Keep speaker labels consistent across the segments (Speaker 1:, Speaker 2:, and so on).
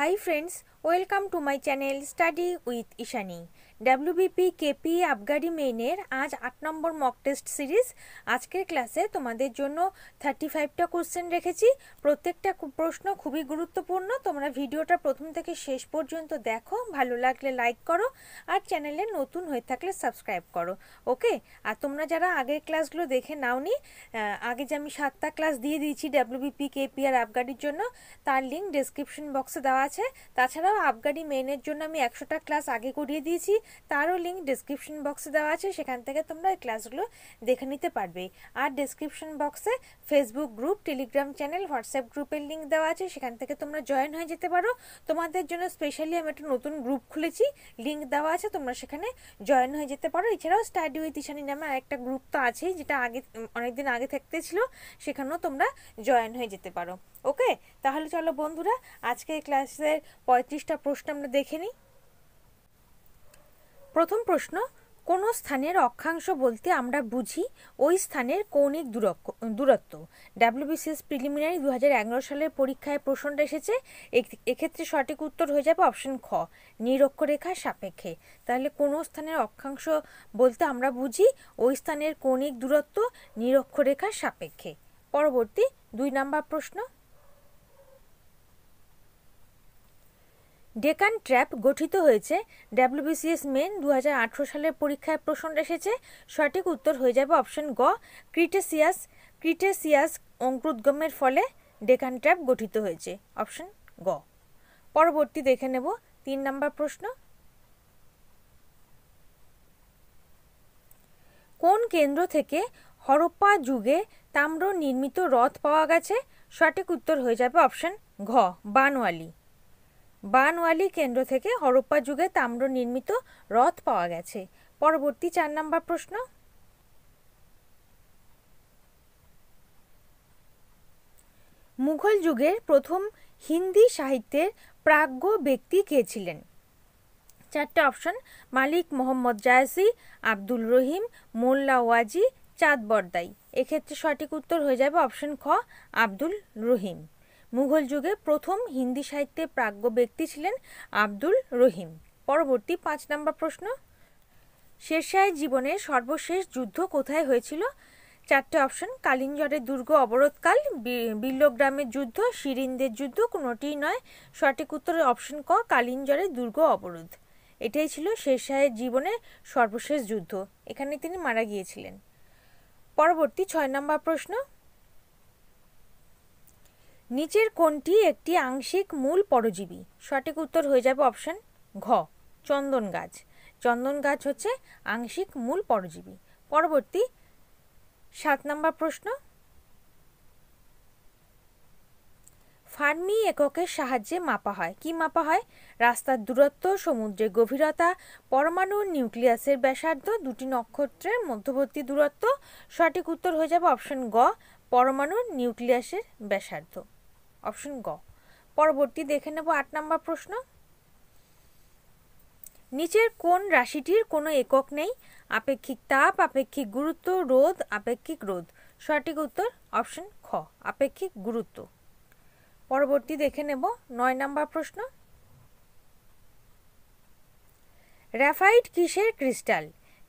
Speaker 1: high friends welcome to my channel study with Ishani WBP KP আবগারি মেইনের আজ আট নম্বর মক টেস্ট সিরিজ আজকের ক্লাসে তোমাদের জন্য থার্টি ফাইভটা কোশ্চেন রেখেছি প্রত্যেকটা প্রশ্ন খুবই গুরুত্বপূর্ণ তোমরা ভিডিওটা প্রথম থেকে শেষ পর্যন্ত দেখো ভালো লাগলে লাইক করো আর চ্যানেলে নতুন হয়ে থাকলে সাবস্ক্রাইব করো ওকে আর তোমরা যারা আগের ক্লাসগুলো দেখে নাওনি আগে যে আমি সাতটা ক্লাস দিয়ে দিয়েছি ডাব্লিউবিপি কেপি আর আবগারির জন্য তার লিঙ্ক ডেসক্রিপশন বক্সে দেওয়া আছে তাছাড়াও আবগারি মেইনের জন্য আমি একশোটা ক্লাস আগে করিয়ে দিয়েছি তারও লিঙ্ক ডিসক্রিপশন বক্সে দেওয়া আছে সেখান থেকে তোমরা এই ক্লাসগুলো দেখে নিতে পারবে আর ডিসক্রিপশন বক্সে Facebook group Telegram channel WhatsApp গ্রুপের লিঙ্ক দেওয়া আছে সেখান থেকে তোমরা জয়েন হয়ে যেতে পারো তোমাদের জন্য স্পেশালি আমি একটা নতুন গ্রুপ খুলেছি লিঙ্ক দেওয়া আছে তোমরা সেখানে জয়েন হয়ে যেতে পারো এছাড়াও স্টাডি উইথ ইশানি নামে একটা গ্রুপ তো আছেই যেটা আগে অনেকদিন আগে থাকতে ছিল সেখানেও তোমরা জয়েন হয়ে যেতে পারো ওকে তাহলে চলো বন্ধুরা আজকে ক্লাসের পঁয়ত্রিশটা প্রশ্ন আমরা দেখে নিই প্রথম প্রশ্ন কোনো স্থানের অক্ষাংশ বলতে আমরা বুঝি ওই স্থানের কৌণিক দূরত্ব ডাব্লিউবিসিএস প্রিলিমিনারি দু সালের পরীক্ষায় প্রশ্নটা এসেছে এক্ষেত্রে সঠিক উত্তর হয়ে যাবে অপশন খ নিরক্ষরেখা সাপেক্ষে তাহলে কোনো স্থানের অক্ষাংশ বলতে আমরা বুঝি ওই স্থানের কৌণিক দূরত্ব নিরক্ষরেখা সাপেক্ষে পরবর্তী দুই নাম্বার প্রশ্ন ডেকান ট্র্যাপ গঠিত হয়েছে ডাব্লিউবিসিএস মেন দু সালের পরীক্ষায় প্রশ্ন এসেছে সঠিক উত্তর হয়ে যাবে অপশন গ ক্রিটেসিয়াস ক্রিটেসিয়াস অঙ্কুদ্গমের ফলে ডেকান ট্র্যাপ গঠিত হয়েছে অপশন গ পরবর্তী দেখে নেব তিন নম্বর প্রশ্ন কোন কেন্দ্র থেকে হরপ্পা যুগে তাম্র নির্মিত রথ পাওয়া গেছে সঠিক উত্তর হয়ে যাবে অপশন ঘ বানওয়ালি বানওয়ালি কেন্দ্র থেকে হরপ্পা যুগে তাম্র নির্মিত রথ পাওয়া গেছে পরবর্তী চার নম্বর প্রশ্ন মুঘল যুগের প্রথম হিন্দি সাহিত্যের প্রাজ্ঞ ব্যক্তি কে ছিলেন চারটে অপশন মালিক মোহাম্মদ জায়সি আব্দুল রহিম মোল্লা ওয়াজি চাঁদ বর্দাই এক্ষেত্রে সঠিক উত্তর হয়ে যাবে অপশন খ আব্দুল রহিম মুঘল যুগে প্রথম হিন্দি সাহিত্যে প্রাজ্ঞ ব্যক্তি ছিলেন আব্দুল রহিম পরবর্তী পাঁচ নম্বর প্রশ্ন শেরশাহের জীবনের সর্বশেষ যুদ্ধ কোথায় হয়েছিল চারটে অপশন কালিঞ্জরের দুর্গ অবরোধকাল বিল্লগ্রামের যুদ্ধ শিরিন্দের যুদ্ধ কোনোটিই নয় সঠিক উত্তরের অপশন ক কালিঞ্জরের দুর্গ অবরোধ এটাই ছিল শেরশাহের জীবনের সর্বশেষ যুদ্ধ এখানে তিনি মারা গিয়েছিলেন পরবর্তী ছয় নম্বর প্রশ্ন নিচের কোনটি একটি আংশিক মূল পরজীবী সঠিক উত্তর হয়ে যাবে অপশন ঘ চন্দন গাছ চন্দন গাছ হচ্ছে আংশিক মূল পরজীবী পরবর্তী সাত নম্বর প্রশ্ন ফার্মি এককের সাহায্যে মাপা হয় কি মাপা হয় রাস্তার দূরত্ব সমুদ্রের গভীরতা পরমাণু নিউক্লিয়াসের ব্যাসার্ধ দুটি নক্ষত্রের মধ্যবর্তী দূরত্ব সঠিক উত্তর হয়ে যাবে অপশন গ পরমাণুর নিউক্লিয়াসের ব্যাসার্ধ অপশন গ পরবর্তী দেখে নেব আট নম্বর প্রশ্ন নিচের কোন রাশিটির কোনো একক নেই আপেক্ষিক তাপ আপেক্ষিক গুরুত্ব রোদ আপেক্ষিক রোদ সঠিক উত্তর অপশন খ আপেক্ষিক গুরুত্ব পরবর্তী দেখে নেব নয় নম্বর প্রশ্ন র্যাফাইট কিসের crystal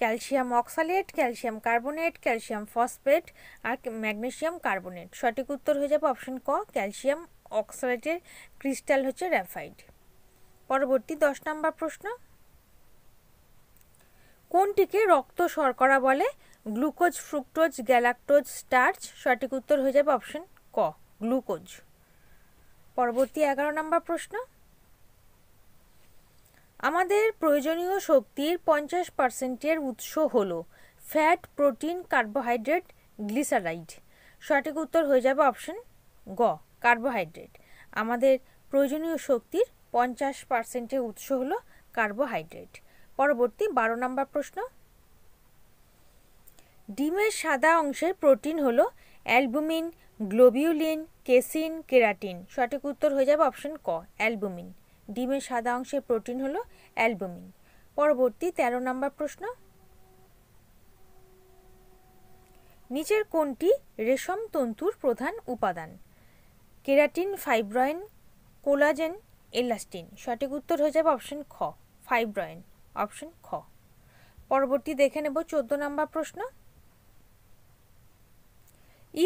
Speaker 1: calcium oxalate calcium carbonate calcium phosphate আর ম্যাগনেশিয়াম কার্বোনেট সঠিক উত্তর হয়ে যাবে অপশন ক ক্যালসিয়াম অক্সালেটের ক্রিস্টাল হচ্ছে র্যাফাইড পরবর্তী দশ নম্বর প্রশ্ন কোনটিকে রক্ত শর্করা বলে গ্লুকোজ ফ্রুক্টোজ গ্যালাক্টোজ স্টার্চ সঠিক উত্তর হয়ে যাবে অপশন ক গ্লুকোজ পরবর্তী এগারো নম্বর প্রশ্ন আমাদের প্রয়োজনীয় শক্তির পঞ্চাশ পার্সেন্টের উৎস হল ফ্যাট প্রোটিন কার্বোহাইড্রেট গ্লিসারাইড সঠিক উত্তর হয়ে যাবে অপশন গ কার্বোহাইড্রেট আমাদের প্রয়োজনীয় শক্তির পঞ্চাশ পার্সেন্টের উৎস হল কার্বোহাইড্রেট পরবর্তী বারো নম্বর প্রশ্ন ডিমের সাদা অংশের প্রোটিন হল অ্যালবুমিন গ্লোবিউলিন কেসিন কেরাটিন সঠিক উত্তর হয়ে যাবে অপশন ক অ্যালবুমিন ডিমের সাদা অংশের প্রোটিন হলো অ্যালবুমিন পরবর্তী ১৩ নম্বর প্রশ্ন নিচের কোনটি রেশম তন্তুর প্রধান উপাদান কেরাটিন ফাইব্রয়েন কোলাজেন এলাস্টিন সঠিক উত্তর হয়ে যাবে অপশন খ ফাইব্রয়েন অপশন খ পরবর্তী দেখে নেব চোদ্দ নম্বর প্রশ্ন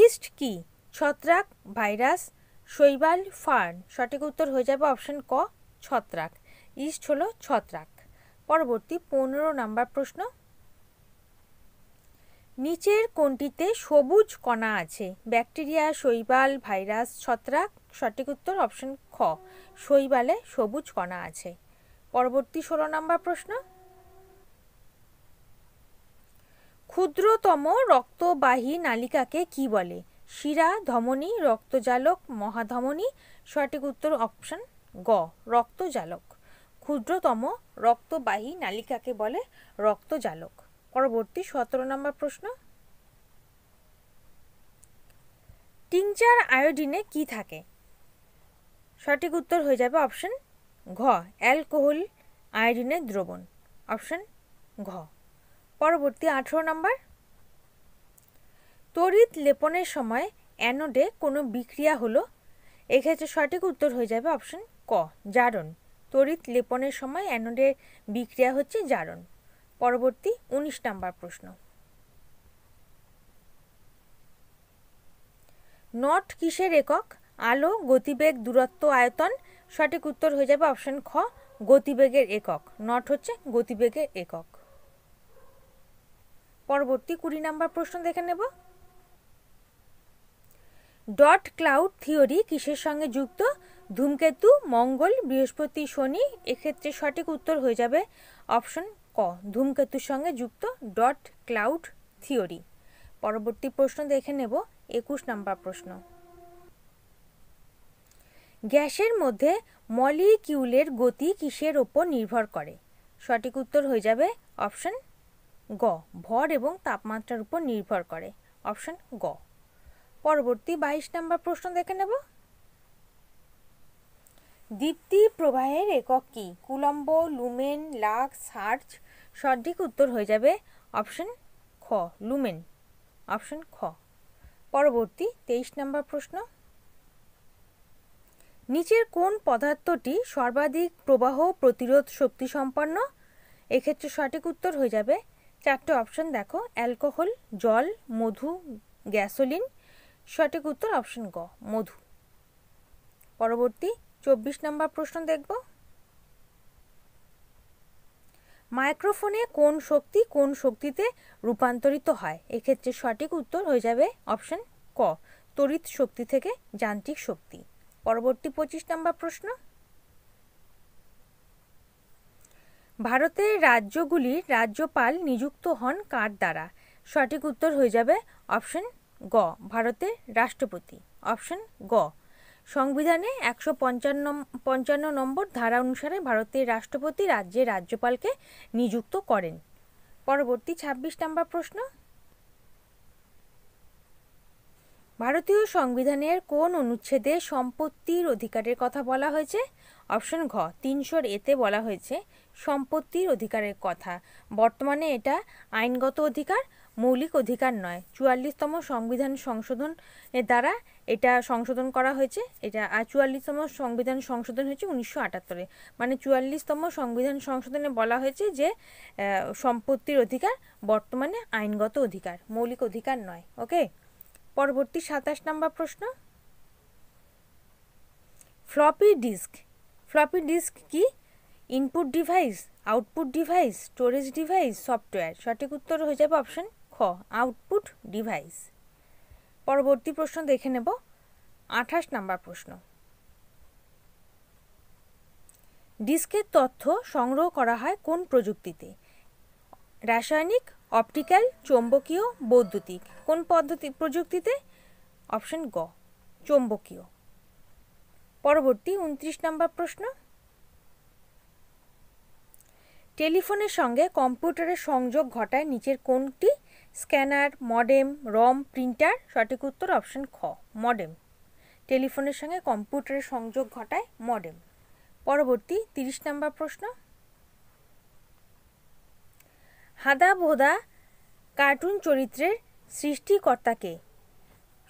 Speaker 1: ইস্ট কি ছত্রাক ভাইরাস শৈবাল ফার্ন সঠিক উত্তর হয়ে যাবে অপশন ক ছত্রাক ইস্ট হলো ছত্রাক পরবর্তী পনেরো নাম্বার প্রশ্ন নিচের কোনটিতে সবুজ কণা আছে ব্যাকটেরিয়া শৈবাল ভাইরাস ছত্রাক সঠিক উত্তর অপশন খ শৈবালে সবুজ কণা আছে পরবর্তী ষোলো নম্বর প্রশ্ন ক্ষুদ্রতম রক্তবাহী নালিকাকে কি বলে শিরা ধমনী রক্তজালক মহাধমনী সঠিক উত্তর অপশন গ রক্তজালক ক্ষুদ্রতম রক্তবাহী নালিকাকে বলে রক্তজালক পরবর্তী সতেরো নম্বর প্রশ্ন টিংচার আয়োডিনে কি থাকে সঠিক উত্তর হয়ে যাবে অপশন ঘ অ্যালকোহল আয়োডিনের দ্রবণ অপশন ঘ পরবর্তী আঠেরো নম্বর তড়িৎ লেপনের সময় অ্যানোডে কোনো বিক্রিয়া হলো এক্ষেত্রে সঠিক উত্তর হয়ে যাবে অপশন ক জারণ তড়িৎ লেপনের সময় অ্যানোডের বিক্রিয়া হচ্ছে জারণ পরবর্তী উনিশ নাম্বার প্রশ্ন নট কিসের একক আলো গতিবেগ দূরত্ব আয়তন সঠিক উত্তর হয়ে যাবে অপশন খ গতিবেগের একক নট হচ্ছে গতিবেগের একক পরবর্তী কুড়ি নাম্বার প্রশ্ন দেখে নেব ডট ক্লাউড থিওরি কিসের সঙ্গে যুক্ত ধূমকেতু মঙ্গল বৃহস্পতি শনি এক্ষেত্রে সঠিক উত্তর হয়ে যাবে অপশন ক ধূমকেতুর সঙ্গে যুক্ত ডট ক্লাউড থিওরি পরবর্তী প্রশ্ন দেখে নেব একুশ নাম্বার প্রশ্ন গ্যাসের মধ্যে মলিকিউলের গতি কিসের ওপর নির্ভর করে সঠিক উত্তর হয়ে যাবে অপশন গ ভর এবং তাপমাত্রার উপর নির্ভর করে অপশন গ পরবর্তী বাইশ নাম্বার প্রশ্ন দেখে নেব দীপ্তি প্রবাহের একক কি কুলম্ব লুমেন লাক্স সার্চ সঠিক উত্তর হয়ে যাবে অপশন খ লুমেন অপশন খ পরবর্তী তেইশ নম্বর প্রশ্ন নিচের কোন পদার্থটি সর্বাধিক প্রবাহ প্রতিরোধ শক্তি সম্পন্ন এক্ষেত্রে সঠিক উত্তর হয়ে যাবে চারটে অপশন দেখো অ্যালকোহল জল মধু গ্যাসোলিন সঠিক উত্তর অপশন গ মধু পরবর্তী চব্বিশ নম্বর প্রশ্ন দেখব মাইক্রোফোনে কোন শক্তি কোন শক্তিতে রূপান্তরিত হয় এক্ষেত্রে সঠিক উত্তর হয়ে যাবে অপশন ক তড়িৎ শক্তি থেকে যান্ত্রিক শক্তি পরবর্তী পঁচিশ নম্বর প্রশ্ন ভারতের রাজ্যগুলির রাজ্যপাল নিযুক্ত হন কার দ্বারা সঠিক উত্তর হয়ে যাবে অপশন গ ভারতের রাষ্ট্রপতি অপশন গ সংবিধানে একশো পঞ্চান্ন পঞ্চান্ন নম্বর ধারা অনুসারে ভারতের রাষ্ট্রপতি রাজ্যের রাজ্যপালকে নিযুক্ত করেন পরবর্তী ২৬ নম্বর প্রশ্ন ভারতীয় সংবিধানের কোন অনুচ্ছেদে সম্পত্তির অধিকারের কথা বলা হয়েছে অপশন ঘ তিনশোর এতে বলা হয়েছে সম্পত্তির অধিকারের কথা বর্তমানে এটা আইনগত অধিকার মৌলিক অধিকার নয় চুয়াল্লিশতম সংবিধান সংশোধন এর দ্বারা এটা সংশোধন করা হয়েছে এটা চুয়াল্লিশতম সংবিধান সংশোধন হয়েছে উনিশশো আটাত্তরে মানে চুয়াল্লিশতম সংবিধান সংশোধনে বলা হয়েছে যে সম্পত্তির অধিকার বর্তমানে আইনগত অধিকার মৌলিক অধিকার নয় ওকে পরবর্তী সাতাশ নম্বর প্রশ্ন ফ্লপি ডিস্ক ফ্লপি ডিস্ক কি input device output device storage device software সঠিক উত্তর হয়ে যাবে অপশন আউটপুট ডিভাইস পরবর্তী প্রশ্ন দেখে নেব আঠাশ নাম্বার প্রশ্ন ডিস্কের তথ্য সংগ্রহ করা হয় কোন প্রযুক্তিতে রাসায়নিক অপটিক্যাল চৌম্বকীয় বৈদ্যুতিক কোন পদ্ধতি প্রযুক্তিতে অপশন গ চৌম্বকীয় পরবর্তী উনত্রিশ নাম্বার প্রশ্ন টেলিফোনের সঙ্গে কম্পিউটারের সংযোগ ঘটায় নিচের কোনটি স্ক্যানার মডেম রম প্রিন্টার সঠিক উত্তর অপশন খ মডেম টেলিফোনের সঙ্গে কম্পিউটারের সংযোগ ঘটায় মডেম পরবর্তী তিরিশ নম্বর প্রশ্ন হাদা ভোদা কার্টুন চরিত্রের সৃষ্টিকর্তাকে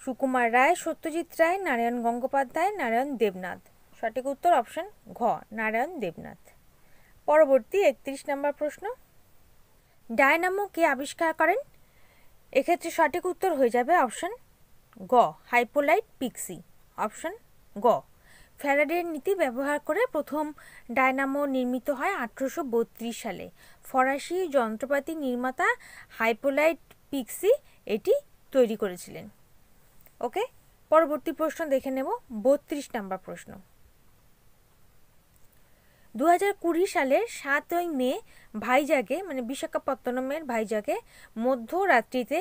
Speaker 1: সুকুমার রায় সত্যজিৎ রায় নারায়ণ গঙ্গোপাধ্যায় নারায়ণ দেবনাথ সঠিক উত্তর অপশন ঘ নারায়ণ দেবনাথ পরবর্তী একত্রিশ নম্বর প্রশ্ন ডায়নামো কে আবিষ্কার করেন এক্ষেত্রে সঠিক উত্তর হয়ে যাবে অপশন গ হাইপোলাইট পিক্সি অপশন গ ফ্যারাডের নীতি ব্যবহার করে প্রথম ডায়নামো নির্মিত হয় আঠারোশো সালে ফরাসি যন্ত্রপাতি নির্মাতা হাইপোলাইট পিক্সি এটি তৈরি করেছিলেন ওকে পরবর্তী প্রশ্ন দেখে নেব বত্রিশ নাম্বার প্রশ্ন দু হাজার কুড়ি সালের সাতই মে ভাইজাগে মানে বিশাখাপত্তনমের ভাইজাগে মধ্যরাত্রিতে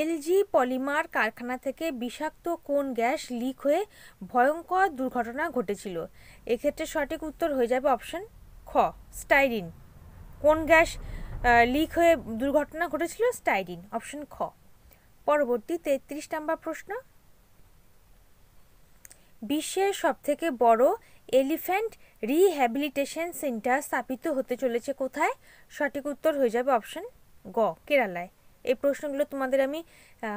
Speaker 1: এলজি পলিমার কারখানা থেকে বিষাক্ত কোন গ্যাস লিক হয়ে ভয়ঙ্কর দুর্ঘটনা ঘটেছিল এক্ষেত্রে সঠিক উত্তর হয়ে যাবে অপশন খ স্টাইরিন কোন গ্যাস লিক হয়ে দুর্ঘটনা ঘটেছিল স্টাইরিন অপশন খ পরবর্তী তেত্রিশ নম্বর প্রশ্ন বিশ্বের সবথেকে বড় এলিফ্যান্ট রিহ্যাবিলিটেশন সেন্টার স্থাপিত হতে চলেছে কোথায় সঠিক উত্তর হয়ে যাবে অপশন গ কেরালায় এই প্রশ্নগুলো তোমাদের আমি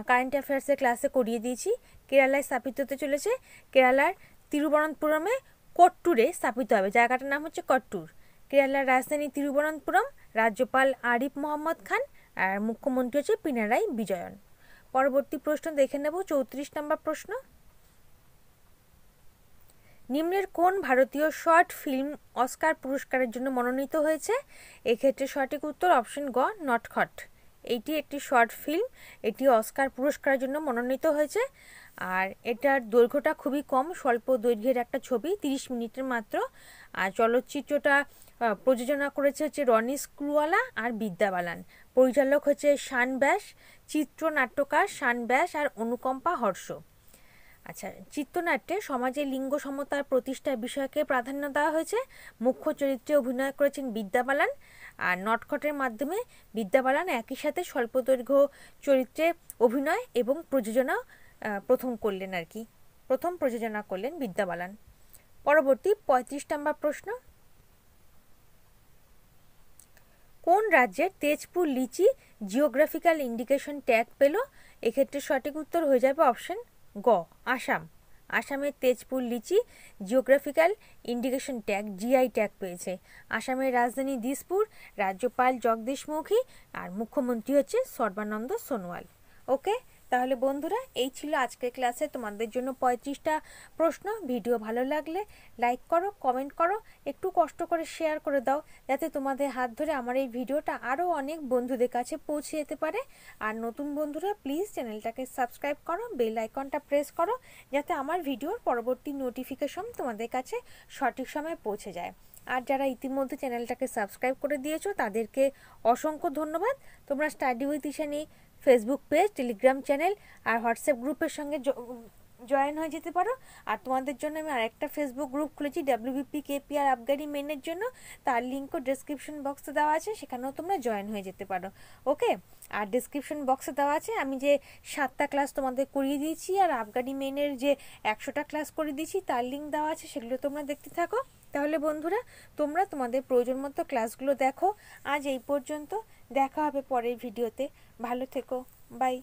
Speaker 1: কারেন্ট অ্যাফেয়ার্সের ক্লাসে করিয়ে দিয়েছি কেরালায় স্থাপিত হতে চলেছে কেরালার তিরুবনন্তপুরমে কট্টুরে স্থাপিত হবে জায়গাটার নাম হচ্ছে কট্টুর কেরালার রাজধানী তিরুবনন্তপুরম রাজ্যপাল আরিফ মোহাম্মদ খান আর মুখ্যমন্ত্রী হচ্ছে পিনারাই বিজয়ন পরবর্তী প্রশ্ন দেখে নেব চৌত্রিশ নম্বর প্রশ্ন নিম্নের কোন ভারতীয় শর্ট ফিল্ম অস্কার পুরস্কারের জন্য মনোনীত হয়েছে এক্ষেত্রে সঠিক উত্তর অপশন গ নটখট এটি একটি শর্ট ফিল্ম এটি অস্কার পুরস্কারের জন্য মনোনীত হয়েছে আর এটার দৈর্ঘ্যটা খুবই কম স্বল্প দৈর্ঘ্যের একটা ছবি তিরিশ মিনিটের মাত্র আর চলচ্চিত্রটা প্রযোজনা করেছে হচ্ছে রনি স্ক্রুওয়ালা আর বিদ্যা বালান পরিচালক হচ্ছে শান ব্যাস চিত্রনাট্যকার শান ব্যাস আর অনুকম্পা হর্ষ আচ্ছা চিত্রনাট্যে সমাজে লিঙ্গ সমতার প্রতিষ্ঠার বিষয়কে প্রাধান্য দেওয়া হয়েছে মুখ্য চরিত্রে অভিনয় করেছেন বিদ্যা বালান আর নটখটের মাধ্যমে বিদ্যা বালান একই সাথে স্বল্পদৈর্ঘ্য চরিত্রে অভিনয় এবং প্রযোজনা প্রথম করলেন আর কি প্রথম প্রযোজনা করলেন বিদ্যা বালান পরবর্তী পঁয়ত্রিশ নম্বর প্রশ্ন কোন রাজ্যের Tezpur litchi geographical indication tag পেল এক্ষেত্রে সঠিক উত্তর হয়ে যাবে অপশন গ আসাম আসামের Tezpur litchi geographical indication tag GI tag পেয়েছে আসামের রাজধানী দিসপুর রাজ্যপাল জগদীশ মুখী আর মুখ্যমন্ত্রী হচ্ছে সর্বানন্দ সোনোয়াল ওকে তাহলে বন্ধুরা এই ছিল আজকের ক্লাসে তোমাদের জন্য পঁয়ত্রিশটা প্রশ্ন ভিডিও ভালো লাগলে লাইক করো কমেন্ট করো একটু কষ্ট করে শেয়ার করে দাও যাতে তোমাদের হাত ধরে আমার এই ভিডিওটা আরও অনেক বন্ধুদের কাছে পৌঁছে যেতে পারে আর নতুন বন্ধুরা প্লিজ চ্যানেলটাকে সাবস্ক্রাইব করো বেল আইকনটা প্রেস করো যাতে আমার ভিডিওর পরবর্তী নোটিফিকেশন তোমাদের কাছে সঠিক সময়ে পৌঁছে যায় আর যারা ইতিমধ্যে চ্যানেলটাকে সাবস্ক্রাইব করে দিয়েছো তাদেরকে অসংখ্য ধন্যবাদ তোমরা study with Ishani Facebook page Telegram channel আর হোয়াটসঅ্যাপ গ্রুপের সঙ্গে জয়েন হয়ে যেতে পারো আর তোমাদের জন্য আমি আরেকটা ফেসবুক গ্রুপ খুলেছি ডাব্লিউবিপি পি আর আবগারি মেনের জন্য তার লিঙ্কও ডিসক্রিপশন বক্সে দেওয়া আছে সেখানেও তোমরা জয়েন হয়ে যেতে পারো ওকে আর ডিসক্রিপশন বক্সে দেওয়া আছে আমি যে সাতটা ক্লাস তোমাদের করিয়ে দিয়েছি আর আবগারি মেনের যে একশোটা ক্লাস করে দিয়েছি তার লিঙ্ক দেওয়া আছে সেগুলো তোমরা দেখতে থাকো তাহলে বন্ধুরা তোমরা তোমাদের প্রয়োজন মতো ক্লাসগুলো দেখো আজ এই পর্যন্ত দেখা হবে পরের ভিডিওতে ভালো থেকো বাই